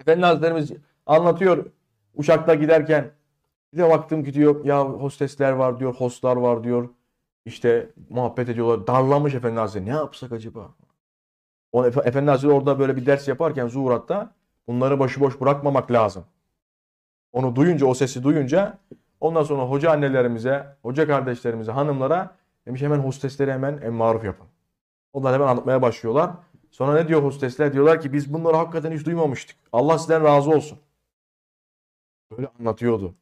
Efendi Hazretlerimiz anlatıyor uçakta giderken. Bir de baktım ki diyor ya hostesler var diyor, hostlar var diyor. İşte muhabbet ediyorlar. Darlamış Efendi Hazretleri. Ne yapsak acaba? O, Efendi Hazretleri orada böyle bir ders yaparken Zuhurat'ta bunları başıboş bırakmamak lazım. Onu duyunca, o sesi duyunca ondan sonra hoca annelerimize, hoca kardeşlerimize, hanımlara demiş hemen hostesleri hemen en maruf yapın. Onlar hemen anlatmaya başlıyorlar. Sonra ne diyor hostesler? Diyorlar ki biz bunları hakikaten hiç duymamıştık. Allah sizden razı olsun. Böyle anlatıyordu.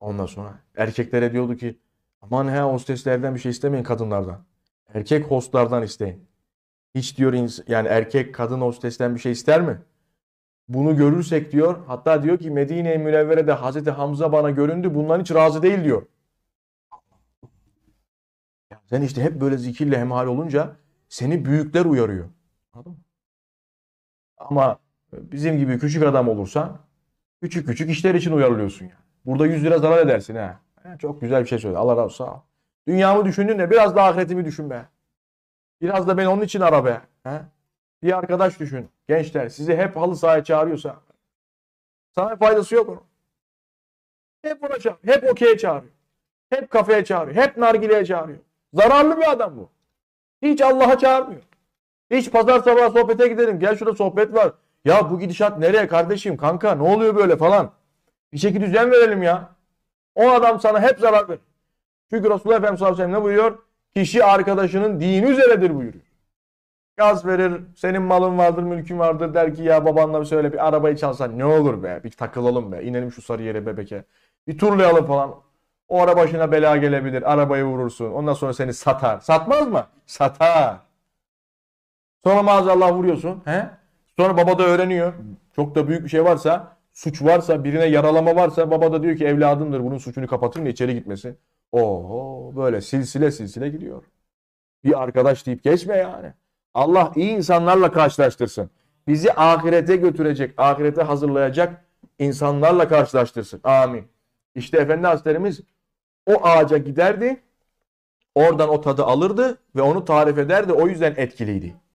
Ondan sonra erkeklere diyordu ki aman he hosteslerden bir şey istemeyin kadınlardan. Erkek hostlardan isteyin. Hiç diyor yani erkek kadın hostesten bir şey ister mi? Bunu görürsek diyor hatta diyor ki Medine-i Münevvere'de Hazreti Hamza bana göründü bundan hiç razı değil diyor. Sen işte hep böyle zikirle hemhal olunca seni büyükler uyarıyor. Anladın mı? Ama bizim gibi küçük adam olursan küçük küçük işler için uyarılıyorsun yani. Burada 100 lira zarar edersin ha. Çok güzel bir şey söyledi. Allah razı olsun. Dünyamı düşündün de biraz da ahiretimi düşün be. Biraz da ben onun için ara be. He? Bir arkadaş düşün. Gençler sizi hep halı sahaya çağırıyorsa sana faydası yok onun. Hep ona çağır. Hep okey'e çağırıyor. Hep kafeye çağırıyor. Hep nargileye çağırıyor. Zararlı bir adam bu. Hiç Allah'a çağırmıyor. Hiç pazar sabahı sohbete gidelim. Gel şurada sohbet var. Ya bu gidişat nereye kardeşim kanka ne oluyor böyle falan. Bir şekilde düzen verelim ya. O adam sana hep zarar verir. Çünkü Resulullah Efendimiz sallallahu aleyhi ne buyuruyor? Kişi arkadaşının dini üzeredir buyuruyor. Gaz verir, senin malın vardır, mülkün vardır der ki ya babanla bir söyle bir arabayı çalsan ne olur be. Bir takılalım be, inelim şu sarı yere bebeke. Bir turlayalım falan. O ara başına bela gelebilir, arabayı vurursun. Ondan sonra seni satar. Satmaz mı? Satar. Sonra maazallah vuruyorsun. He? Sonra baba da öğreniyor. Çok da büyük bir şey varsa, suç varsa, birine yaralama varsa baba da diyor ki evladımdır bunun suçunu kapatır mı içeri gitmesi. Oo böyle silsile silsile gidiyor. Bir arkadaş deyip geçme yani. Allah iyi insanlarla karşılaştırsın. Bizi ahirete götürecek, ahirete hazırlayacak insanlarla karşılaştırsın. Amin. İşte Efendi Hazretlerimiz o ağaca giderdi. Oradan o tadı alırdı ve onu tarif ederdi. O yüzden etkiliydi.